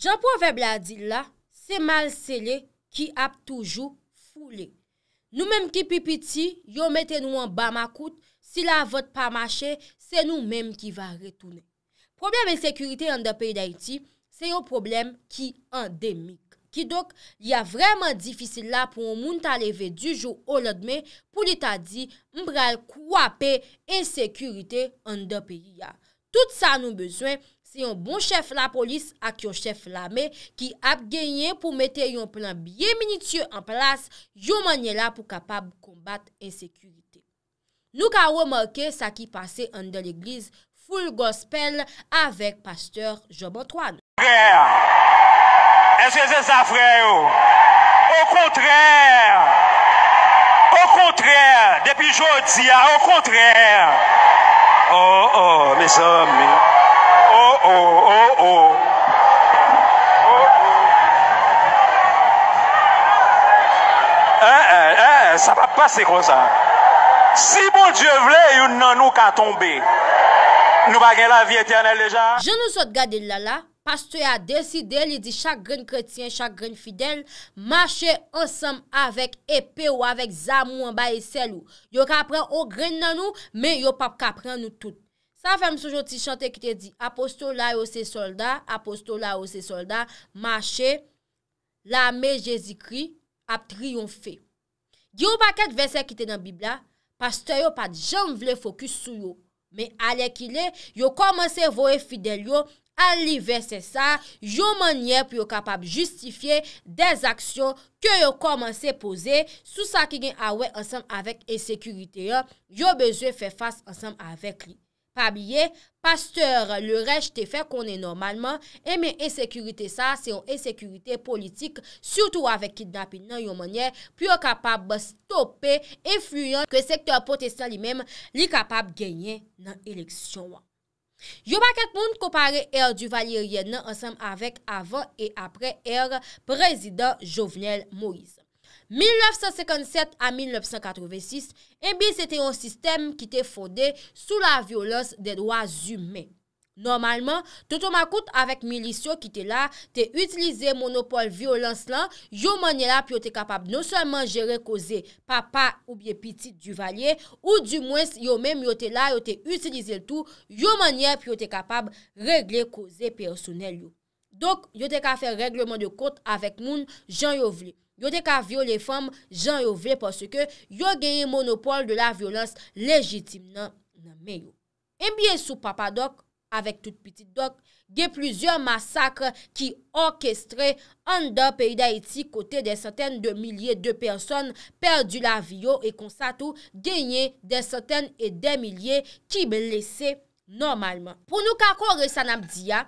Jan pou an veble a di la, se mal sele ki ap toujou foule. Nou menm ki pipiti, yo mette nou an ba makout, si la vot pa mache, se nou menm ki va retoune. Problem en sekurite an de peyi da iti, se yo problem ki endemik. Ki dok, ya vreman difisil la pou an moun ta leve dujou o lodme, pou li ta di mbrel kwape en sekurite an de peyi ya. Tout sa nou bezwen, Se yon bon chef la polis ak yon chef la me ki ap genyen pou mette yon plan bie minutye en plas, yon manye la pou kapab kombat ensekurite. Nou ka wè mòke sa ki pase an de l'eglise ful gospel avèk pasteur Job Antoine. Frè, e se se sa frè yo, o kontrè, o kontrè, depi jodi ya, o kontrè, o, oh, o, oh, me sa mè. Oh, oh, oh. Oh, oh. Eh, eh, eh, sa pa pase kon sa. Si moun dje vle, yon nanou ka tombe. Nou bagen la vie eternel deja. Je nou sot gade lala, pastoy a deside, lidi chak gren kretien, chak gren fidel, mache ansam avek epi ou avek zamou anba esel ou. Yo ka pren ou gren nanou, men yo pap ka pren nou tout. Sa fèm soujou ti chante ki te di, apostol la yo se solda, apostol la yo se solda, mâche, la me Jezikri ap triyonfe. Yo pa ket vese ki te nan Biblia, pastor yo pa di jan vle fokus sou yo. Me ale ki le, yo komanse vowe fidel yo, alive se sa, yo manye pou yo kapab justifiye des aksyon ke yo komanse pose, sou sa ki gen awè ansem avèk e sekurite yo, yo bezwe fè fas ansem avèk li. Pabye, pasteur, le rej te fe konen normalman, e men esekurite eh sa, se yon esekurite politik, soutou avèk ki dapin nan yon manye, pyo kapab stopè, efluyen, ke sektor potestan li menm li kapab genyen nan eleksyon. Yo baket moun kopare er du valir yen nan ansam avèk avèk e apre er prezident Jovenel Moïse. 1957 a 1986, ebi, se te yon sistem ki te fode sou la violons de doa zume. Normalman, te tom akout avek milisyon ki te la, te utilize monopol violons lan, yo manye la pi yo te kapab non seman jere koze papa ou biye piti du valye, ou du mwens yo menm yo te la yo te utilize l tou, yo manye pi yo te kapab regle koze personel yo. Dok, yo te ka fe regleman de kont avek moun jan yo vle. Yo dek avyo le fom jan yo ve pou se ke yo genye monopole de la violans lejitim nan meyo. E bie sou papadok, avek tout pitit dok, genye pluzyon masakre ki orkestre an da peyida eti kote de saten de milye de person perdi la vyo e konsatu genye de saten e de milye ki blese pati. Normalman, pou nou kakor resanam diya,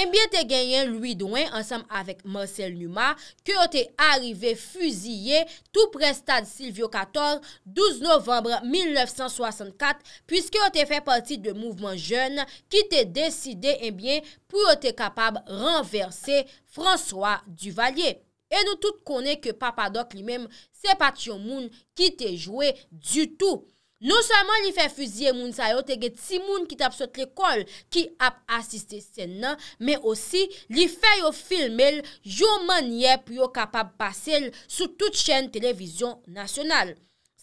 enbyen eh te genyen Louis Douin ansam avèk Marcel Numa ke o te arrive fuziye tou prestade Silvio Cator 12 novembre 1964 pwiske o te fè pati de mouvman jen ki te deside enbyen eh pou o te kapab renverse François Duvalier. E nou tout konen ke papadok li mem se pati yon moun ki te jwè du tout. Non seman li fe fuzye moun sa yo tege ti moun ki tap sot lekol ki ap asiste sen nan, me osi li fe yo filmel yo manye pou yo kapap basel sou tout chen televizyon nasyonal.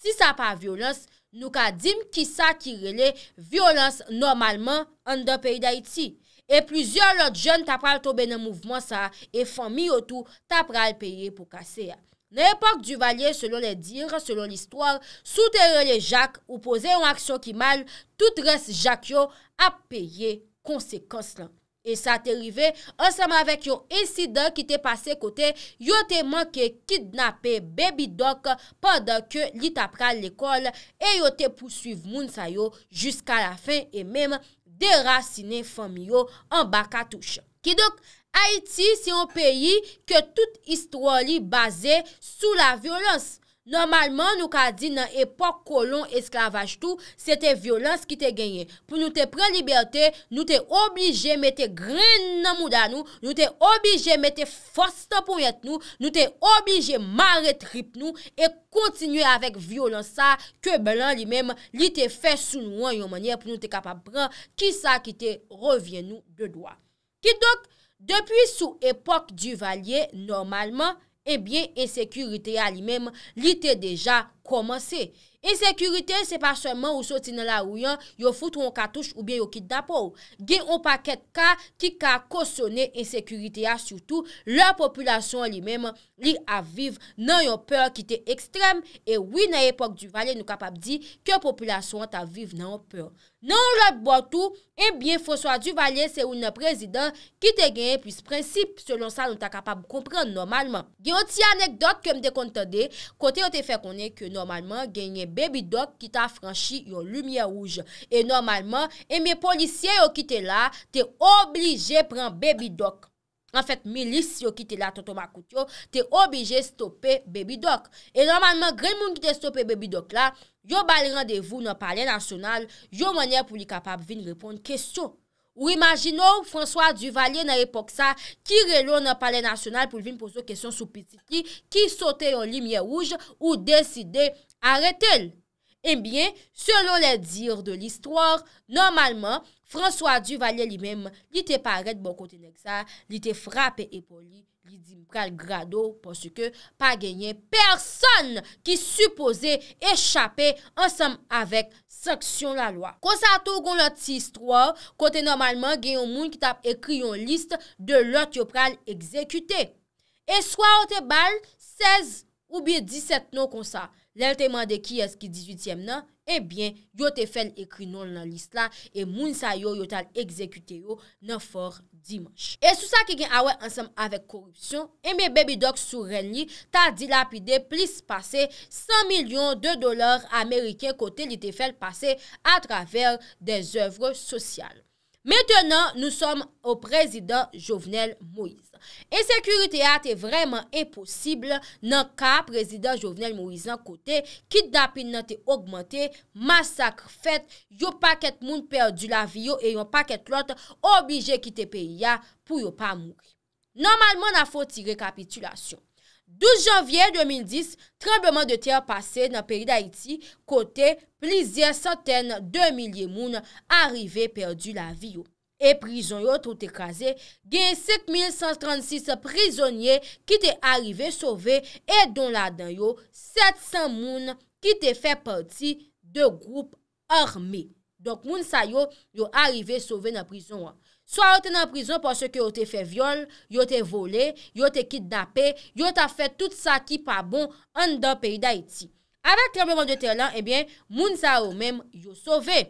Si sa pa violens, nou ka dim ki sa ki rele violens normalman an da peyi da iti. E plizyon lot jen tap pral tobe nan mouvman sa e fomi yo tou tap pral peyi pou kase ya. Nè epok du valye, selon lè dire, selon l'histoire, sou tè relè Jacques ou pose yon aksyon ki mal, tout res Jacques yo ap peye konsekons lan. E sa tè rive, anseman avèk yo insida ki te pase kote, yo te manke kidnapè Baby Doc pandan ke li tapra l'ekol e yo te pousuiv moun sa yo jiska la fin e mèm derasine famyo an baka touche. Ki dok? Haïti, se yon peyi ke tout histro li bazè sou la violans. Normalman nou ka di nan epok kolon esklavaj tou, se te violans ki te genye. Pou nou te pren libertè, nou te oblige mette gren nan mouda nou, nou te oblige mette fos tan pou yet nou, nou te oblige marre trip nou, e kontinye avèk violans sa, ke blan li mèm li te fè sou nou an yon manye, pou nou te kapap pren ki sa ki te revyen nou de doa. Ki dok? Depi sou epok du valye, normalman, ebyen eh ensekurite alimem li te deja komanse. Ensekurite se pa seman ou soti nan la ouyan Yo foute ou an katouche ou bien yo kit da pou Gen yon paket ka Ki ka kosone ensekurite ya Soutou lèr populasyon li mèm Li aviv nan yon pèr Ki te ekstrem E wè nan epok du valè nou kapap di Kè populasyon ta aviv nan yon pèr Nan lèr bòtou Ebyen fòswa du valè se ou nan prezident Ki te genye pwis prinsip Selon sa nou ta kapap kompren normalman Gen yon ti anekdot kem de kontade Kote yon te fè konen ke normalman genye Bebidok ki ta franchi yon lumye ouj E normalman E eh mi policye yo ki te la Te oblije pren Bebidok Enfet milis yo ki te la Te oblije stoppe Bebidok E normalman Gre moun ki te stoppe Bebidok la Yo bali randevou nan pale nasyonal Yo maner pou li kapab vin repon kestyon Ou imagino François Duvalier nan epok sa ki relo nan pale nasyonal pou vim pou zo kesyon sou piti ki, ki sote yon limye ouj ou deside aretel. Ebyen, selon le dir de l'histoire, normalman François Duvalier li mem li te paret bon kote nek sa, li te frape epoli. Li di pral grado porsi ke pa genyen person ki supose echapè ansam avèk saksyon la lwa. Konsa tou kon lot 6-3, kote normalman genyon moun ki tap ekri yon liste de lot yo pral ekzekute. E swa o te bal 16 ou bie 17 nou konsa. Lèl te mande ki eski 18èm nan, ebyen eh yo te fen ekri nou nan liste la. E moun sa yo yo tal ekzekute yo nan for 18èm. E sou sa ki gen awè ansem avèk korupsyon, eme eh bebi dok sou reni ta dilapide plis pase 100 milyon de dolar Ameriken kote li te fel pase a traver de zèvre sosyal. Mètènen nou som ou prezident Jovenel Moïse. E sekurite atè vreman eposibl nan ka prezident Jovenel Moïse an kote ki dapin nan te augmentè, masakr fèt, yo pakèt moun perdi la viyo e yo pakèt lot oblije ki te peya pou yo pa mouri. Normalman nan fò ti rekapitulasyon. 12 janvye 2010, trembleman de ter pase nan peri d'Haiti kote plizye santen de milye moun arive perdi la vi yo. E prizon yo tout e kaze gen 7136 prizonye ki te arrive sove e don la dan yo 700 moun ki te fe parti de group orme. Donk moun sa yo yo arrive sove nan prizon yo. So a o te nan prizon porsè ke yo te fè viol, yo te vole, yo te kidnapè, yo ta fè tout sa ki pa bon an dan peyi d'Haïti. Anak lè mè mè mè de tè lan, eh moun sa o mèm yo sove.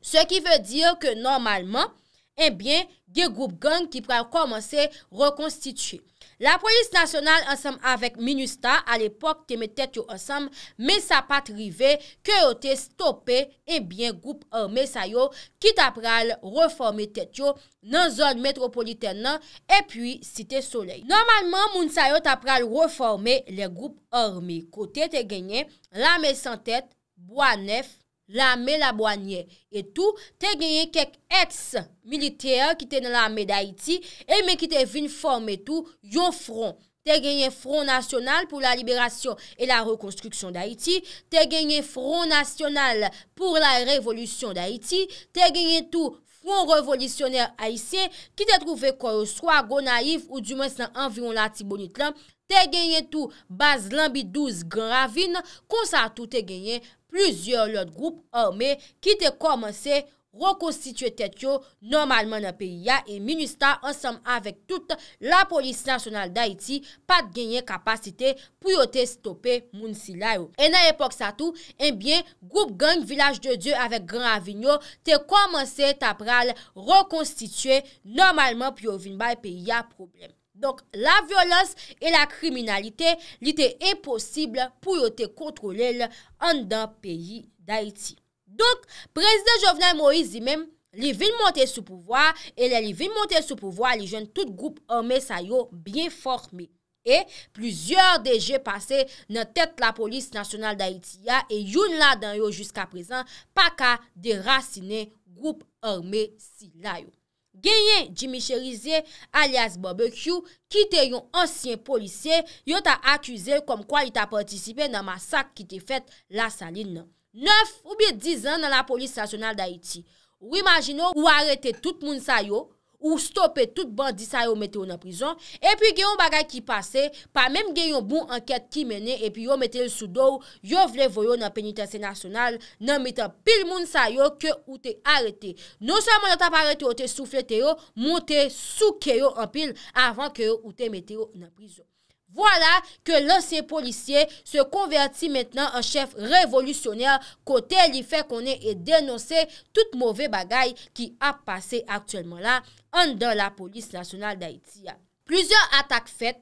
Se ki vè dir ke normalman, Enbyen, eh de goup gang ki pral komanse rekonstituye. La polis nasyonal ansam avek Minusta, al epok te metetyo ansam, men sa patrive, ke yo te stope, enbyen, eh goup orme sayo, ki ta pral reforme tetyo nan zon metropoliten nan, epuy site soley. Normalman, moun sayo ta pral reforme le goup orme. Kote te genye, la men san tete, bwa nef, la me la boanye etou, te genye kek ex-militer ki te nan la me da iti, e men ki te vin form etou, yon front, te genye front nasyonal pou la liberasyon e la rekonstruksyon da iti, te genye front nasyonal pou la revolusyon da iti, te genye tou front revolusyoner a iti, ki te trouve kwa yo swa go naif ou di mwes nan anvyon la ti bonit lan, te genye tou baz lanbi 12 gen ravine, konsa tou te genye Plusyon lot group orme ki te komanse rekonstitue tet yo normalman nan peyi ya e minusta ansam avek tout la polisi nasyonal da iti pat genye kapasite pou yo te stope moun si la yo. E nan epok sa tou, enbyen eh group gang village de dieu avek gran avinyo te komanse tapral rekonstitue normalman pou yo vinbay peyi ya probleme. Donk la vyolans e la kriminalite li te eposible pou yo te kontrolel an dan peyi d'Haïti. Donk prezident Jovenel Moïse di men li vil monte sou pouvoi e li vil monte sou pouvoi li jen tout group orme sa yo bien formi. E plizior deje pase nan tet la polis nasyonal d'Haïti ya e yon la dan yo jiska prezan pa ka derasine group orme si la yo. Genyen Jimmy Cherize alias Barbecue kite yon ansyen polisye yon ta akuse kom kwa yon ta partisipe nan masak ki te fet la saline. 9 ou bie 10 an nan la polis stasyonal d'Haïti, ou imagine ou arete tout moun sa yo. ou stoppe tout bandi sa yo mette yo nan prizon, epi genyon bagay ki pase, pa menm genyon bon anket ki mene, epi yo mette yo sou do, yo vle voyo nan penitensye nasyonal, nan mette pil moun sa yo, ke ou te arete. Non sa moun anta parete yo te souflete yo, moun te souke yo an pil, avan ke yo ou te mette yo nan prizon. Voilà que l'ancien policier se converti maintenant en chef révolutionnaire kotè li fè konè et dénonçè tout mauvais bagay ki ap passé actuellement là an dan la polis lasonal d'Haïti. Plusièr atak fèt,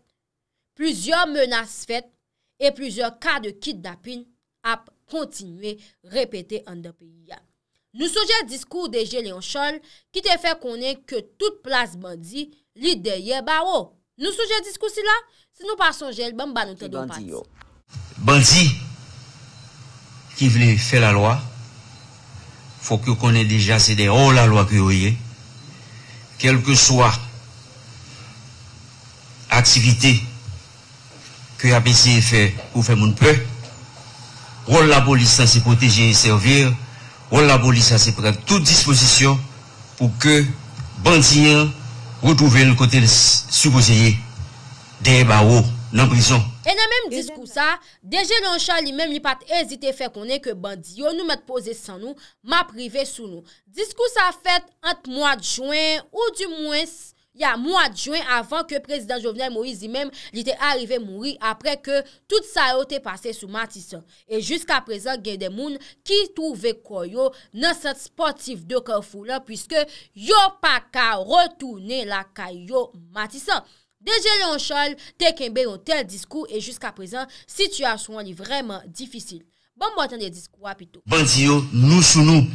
plusièr menas fèt et plusièr ka de kit d'apin ap kontinuè repété an dan piyè. Nou soujè diskou de Géléon Chol ki te fè konè ke tout plas bandi li deye ba wò. Oh, Nou souje diskousi la, se bon nou pa son jel, bamba nou te do pati. Banti, ki vle fè la loa, fò kè konè deja sè de ho la loa kè yoye, kèl kè swa aktivite kè apesye fè kò fè moun pè, wò l'abolisan se poteje yè servir, wò l'abolisan se pren tout disposisyon pou kè banti yon Routouve nou kote souboseye, deye ba ou nan prison. E nan menm diskousa, deje lansha li menm li pat ezite fe konen ke bandiyo nou met pose san nou, ma prive sou nou. Diskousa fet ant mwa jwen ou di mwen... Ya mwa djwen avan ke prezident Jovenel Moïse di menm li te arrive mwouri apre ke tout sa yo te pase sou matisan. E jiska prezant gen de moun ki touve koyo nan sat sportif de kofou la pwiske yo pa ka rotoune la kayo matisan. Deje lè an chal te kembe yon tel diskou e jiska prezant sityasyon li vreman difisil. Bon mwaten de diskou apito. Bandiyo nou sou nou.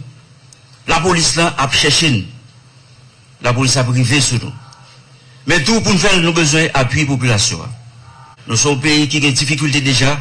La polis lan ap cheshen. La polis ap grive sou nou. Men tou pou nou gezen api populasyon. Nou son peye ki gen difikulte deja,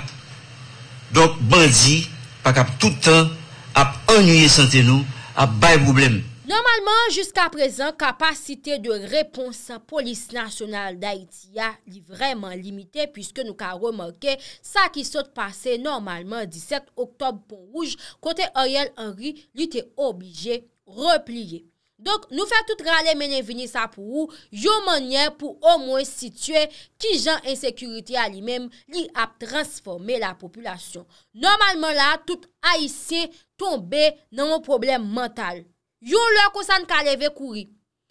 donk bandi pa kap toutan ap anuyen sante nou, ap bay problem. Normalman, jiska prezen, kapasite de reponsan polis nasyonal da Itiya li vreman limite puisque nou ka remoke sa ki sot pase normalman 17 oktob pou ouj kote Ariel Henry li te oblije repliye. Donk nou fè tout rale menen vini sa pou ou, yo manye pou o mwen situe ki jan ensekurite a li menm li ap transforme la populasyon. Normalman la, tout a isi tombe nan mwen problem mental. Yo lò ko sa n ka leve kouri.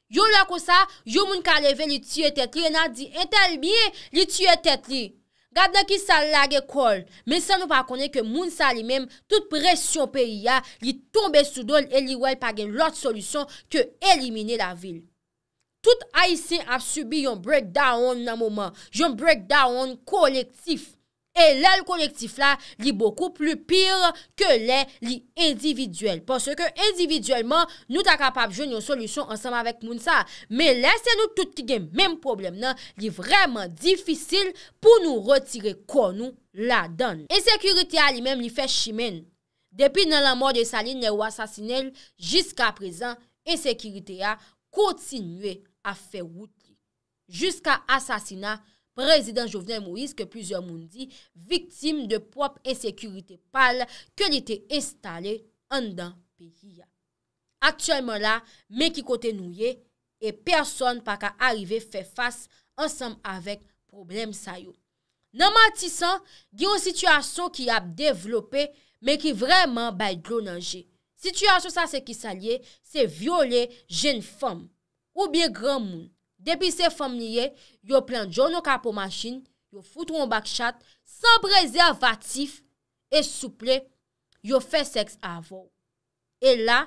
Yo lò ko sa, yo moun ka leve li tue tetli. E nan di, entel biye li tue tetli. Gade ki sa lage kol, men sa nou pa konen ke moun sa li men, tout presyon pe yi ya li tombe sou dol e li wèl pagen lot solusyon ke elimine la vil. Tout a yi se ap subi yon breakdown nan mouman, yon breakdown kolektif. E lè l'konektif la li boku plu pire ke lè li individuel. Ponso ke individuelman nou ta kapap joun yon solusyon ansanm avèk moun sa. Me lè se nou touti gen menm problem nan li vreman difisil pou nou retire konou la dan. E sekirite a li menm li fè shimen. Depi nan la mor de Saline le ou asasinel, jiska prezan, e sekirite a kontinue a fè wout li. Jiska asasina fè. Prezident Jouvenel Moïse ke plusieurs moun di, viktim de pop e sekurite pal ke li te estale andan peyi ya. Aktuelman la, men ki kote nouye, e person pa ka arrive fe fas ansam avek problem sayo. Nan matisan, gyo situasyon ki ap devlope, men ki vreman bay glonanje. Sityasyon sa se ki salye, se viole jen fom ou bie gran moun. Depi se fom niye, yo plenjou nou kapou machin, yo foutou an bakchat, san breze avatif, e souple, yo fe seks avon. E la,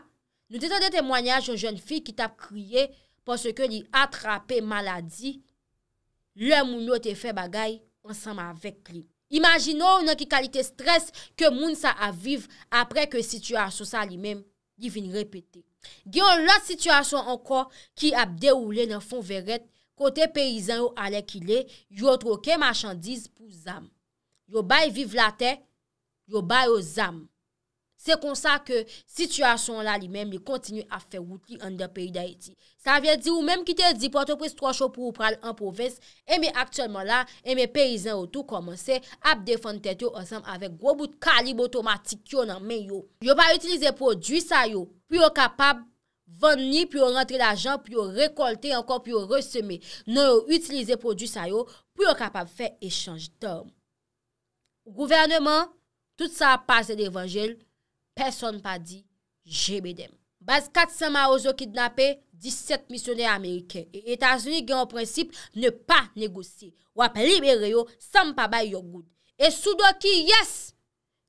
nou dete de temwanyaj yon joun fi ki tap kriye pwoske li atrape maladi, lè moun nou te fe bagay ansanm avek li. Imaginou nou ki kalite stres ke moun sa aviv apre ke situasyon sa li men, li vin repete. Gyon la sityasyon ankon ki ap de ou le nan fon veret, kote peyizan yo ale ki le, yo troke machandiz pou zam. Yo bay vive la te, yo bay yo zam. Se konsa ke sityasyon la li menm li kontinu a fe wout li an de peyida eti. Sa vye di ou menm ki te di poto prez 3 chou pou ou pral an provins, eme aktyonman la, eme peyizan yo tou komanse, ap defante te yo ansam avek grobout kalib otomatik yo nan men yo. Yo bay utilize prodwisa yo. pou yo kapab veni, pou yo rentre la jan, pou yo rekolte, ankon pou yo reseme, nou yo utilize produs ayo, pou yo kapab fe eschanjitom. Gouvernement, tout sa pa se devanjel, person pa di, jebedem. Baz 400 ma ozo kidnapè, 17 misyonè Ameriken, et Etats-Unis gen o prinsip ne pa negosye. Wap libere yo, san pa bay yo goun. E sou do ki yas!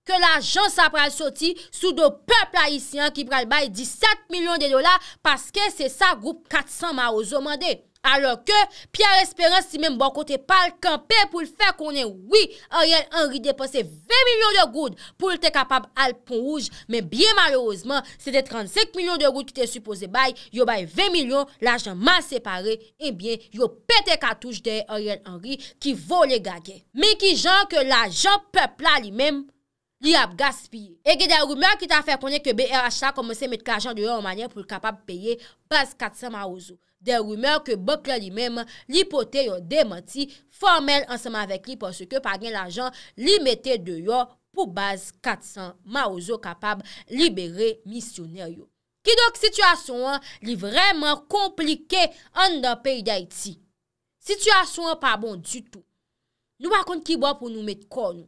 ke la jan sa pral soti sou do pep la hisyan ki pral bay 17 milyon de dola paske se sa group 400 ma ozo mande. Alor ke, Pierre Esperance si menm bon kote pal kampe pou l fe konen, oui, Ariel Henry depose 20 milyon de goud pou l te kapab alpon ouj, men bien malorosman, se de 35 milyon de goud ki te supose bay, yo bay 20 milyon, la jan man separe, enbyen, eh yo pete katouj de Ariel Henry ki vo le gage. Men ki jan ke la jan pep la li menm, li ap gaspye. Ege de rumeur ki ta fè konen ke B.R.H.A. kome se mette kajan de yo an manyen pou kapab peye baz 400 ma ouzo. De rumeur ke B.R.H.A. li mèm, li pote yo demanti formel anseman vek li pòsè ke pagen l'ajan li mette de yo pou baz 400 ma ouzo kapab libere misyoner yo. Ki dok situasyon an, li vremen komplike an nan peyi d'Aiti. Situasyon an pa bon du tout. Nou wakon ki bo pou nou mette kon nou.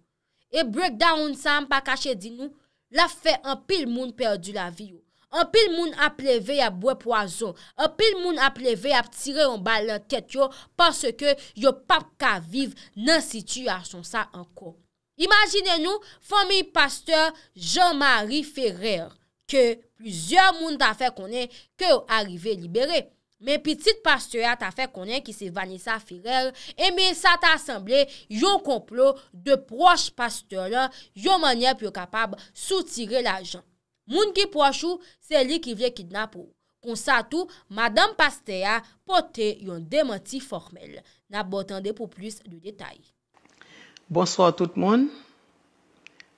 E break down san pa kache di nou la fe an pil moun perdi la vi yo. An pil moun ap leve ya bwe poazon. An pil moun ap leve ya ptire yon balen ket yo. Pase ke yo pap ka vive nan situy asonsa anko. Imagine nou fomi pasteur Jean-Marie Ferrer. Ke plizye moun da fe konen ke yo arive libere. Men pitit pasteya ta fe konyen ki se Vanessa Ferrer e men sa ta asemble yon komplo de proche pasteya la yon manyen pyo kapab soutire la jan. Moun ki proche ou, se li ki vye kidnap ou. Kon sa tou, madame pasteya pote yon demanti formel. Na botande pou plus de detay. Bonsor tout moun.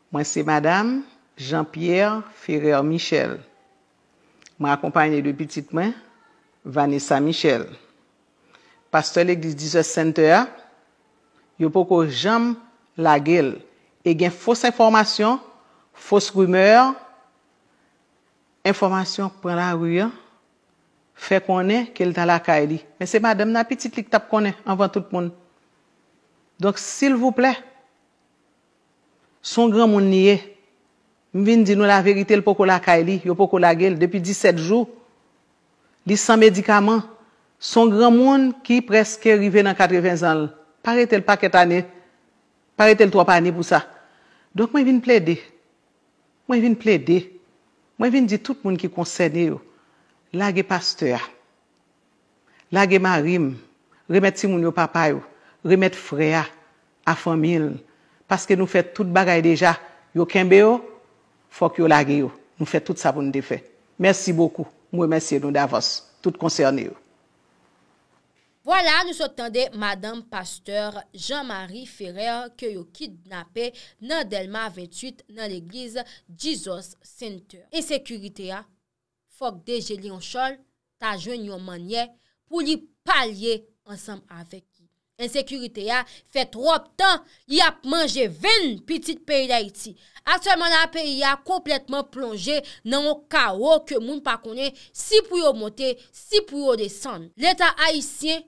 Mwen se madame Jean-Pierre Ferrer Michel. Mwen akompanye de pitit men. Vanessa Michel, pastore l'Eglise d'Iseus Sainteur, yo poko jame la gel. E gen fos informasyon, fos grumeur, informasyon pou la ruyan, fe konen ke lta la kaeli. Mese madame, na petit li ktape konen, anvan tout moun. Donk sil vou ple, son gran moun niye, mvin di nou la verite l poko la kaeli, yo poko la gel, depi 17 jou, li san medikaman, son gran moun ki preske rive nan 80 zanl, pare tel pa ket ane, pare tel 3 pa ane pou sa. Donk mwen vin ple de, mwen vin ple de, mwen vin di tout moun ki konse ne yo, lage paste ya, lage marim, remet si moun yo papa yo, remet freya, afon mil, paske nou fet tout bagay deja, yo kembe yo, fok yo lage yo, nou fet tout sa pou nou defen. Mersi boku. Mwen mwensye nou davos, tout konsey ane yo. Vwala, nou sotande Madame Pasteur Jean-Marie Ferrer kyo yo kidnapè nan Delma 28 nan l'eglize Dizos Center. E sekurite ya, fok deje li yon chol, ta jwen yon manye pou li palye ansam avek. Ensekurite ya fet rop tan li ap manje 20 pitit peyi la iti. Akswèman la peyi ya kompletman plonje nan o ka ou ke moun pa konen si pou yo mote, si pou yo desan. L'Etat Haitien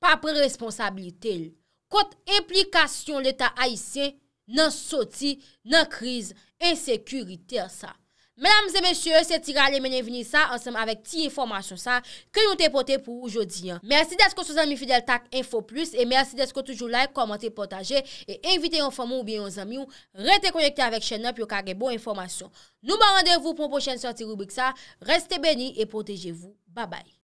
pa pre responsabilite l. Kote implikasyon l'Etat Haitien nan soti nan kriz ensekurite a sa. Mèdames et mèsyè, se ti gale menè vini sa ansèm avèk ti informasyon sa ke nou te potè pou oujodi. Mèsi desko sou zami Fidel Tak, info plus, e mèsi desko toujou like, komante, potajè, e invite yon famou ou byen yon zami ou rete konekte avèk chennè pyo kage bon informasyon. Nouman randevou pou mpochène soti rubrik sa, reste beni e potejevou. Babay.